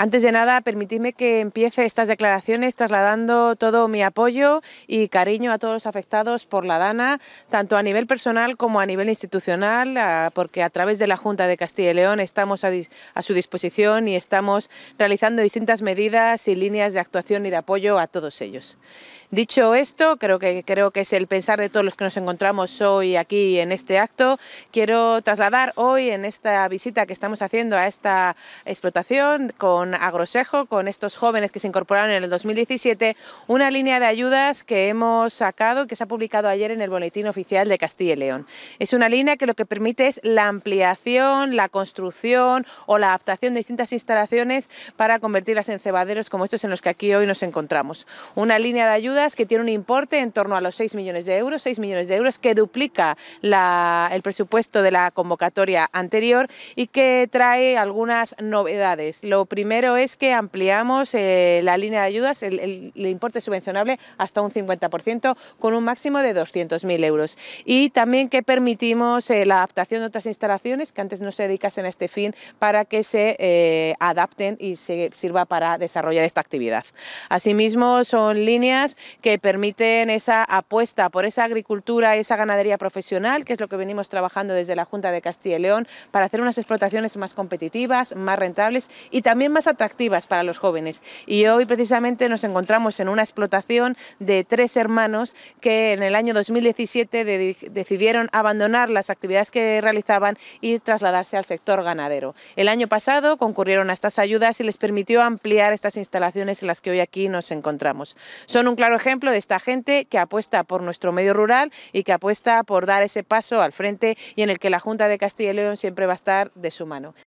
Antes de nada, permitidme que empiece estas declaraciones trasladando todo mi apoyo y cariño a todos los afectados por la Dana, tanto a nivel personal como a nivel institucional, porque a través de la Junta de Castilla y León estamos a, a su disposición y estamos realizando distintas medidas y líneas de actuación y de apoyo a todos ellos. Dicho esto, creo que, creo que es el pensar de todos los que nos encontramos hoy aquí en este acto. Quiero trasladar hoy en esta visita que estamos haciendo a esta explotación con a Agrosejo, con estos jóvenes que se incorporaron en el 2017, una línea de ayudas que hemos sacado, que se ha publicado ayer en el Boletín Oficial de Castilla y León. Es una línea que lo que permite es la ampliación, la construcción o la adaptación de distintas instalaciones para convertirlas en cebaderos como estos en los que aquí hoy nos encontramos. Una línea de ayudas que tiene un importe en torno a los 6 millones de euros, 6 millones de euros que duplica el presupuesto de la convocatoria anterior y que trae algunas novedades. Lo primero primero es que ampliamos eh, la línea de ayudas, el, importe subvencionable hasta un 50%, con un máximo de 200.000 euros. Y también que permitimos eh, la adaptación de otras instalaciones que antes no se dedicasen a este fin para que se eh, adapten y se sirva para desarrollar esta actividad. Asimismo, son líneas que permiten esa apuesta por esa agricultura, esa ganadería profesional, que es lo que venimos trabajando desde la Junta de Castilla y León, para hacer unas explotaciones más competitivas, más rentables y también más atractivas para los jóvenes. Y hoy precisamente nos encontramos en una explotación de tres hermanos que en el año 2017 decidieron abandonar las actividades que realizaban y trasladarse al sector ganadero. El año pasado concurrieron a estas ayudas y les permitió ampliar estas instalaciones en las que hoy aquí nos encontramos. Son un claro ejemplo de esta gente que apuesta por nuestro medio rural y que apuesta por dar ese paso al frente y en el que la Junta de Castilla y León siempre va a estar de su mano.